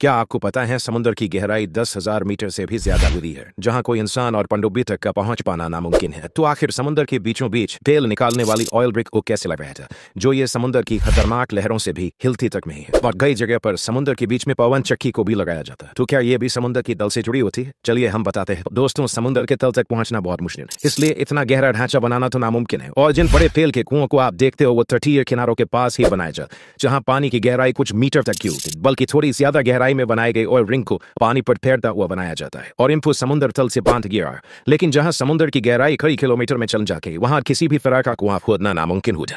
क्या आपको पता है समुद्र की गहराई दस हजार मीटर से भी ज्यादा हुई है जहां कोई इंसान और पंडुबी तक का पहुंच पाना नामुमकिन है तो आखिर समुद्र के बीचों बीच तेल निकालने वाली ऑयल ब्रिक को कैसे लगाया था जो ये समुद्र की खतरनाक लहरों से भी हिलती तक नहीं है और कई जगह पर समुद्र के बीच में पवन चक्की को भी लगाया जाता है तो क्या ये भी समुद्र की दल से जुड़ी होती है चलिए हम बताते हैं दोस्तों समुद्र के तल तक पहुंचना बहुत मुश्किल है इसलिए इतना गहरा ढांचा बनाना तो नामुमकिन है और जिन बड़े तेल के कुओं को आप देखते हो वो तटीय किनारों के पास ही बनाया जाता जहाँ पानी की गहराई कुछ मीटर तक की होती बल्कि थोड़ी ज्यादा गहराई तराई में बनाए गए और रिंग को पानी पर तैरता हुआ बनाया जाता है और इम्फो समुद्र तल से बांध गया लेकिन जहां समुद्र की गहराई कई किलोमीटर में चल जाके वहां किसी भी तरह का कुआं खोदना नामुमकिन हो जाए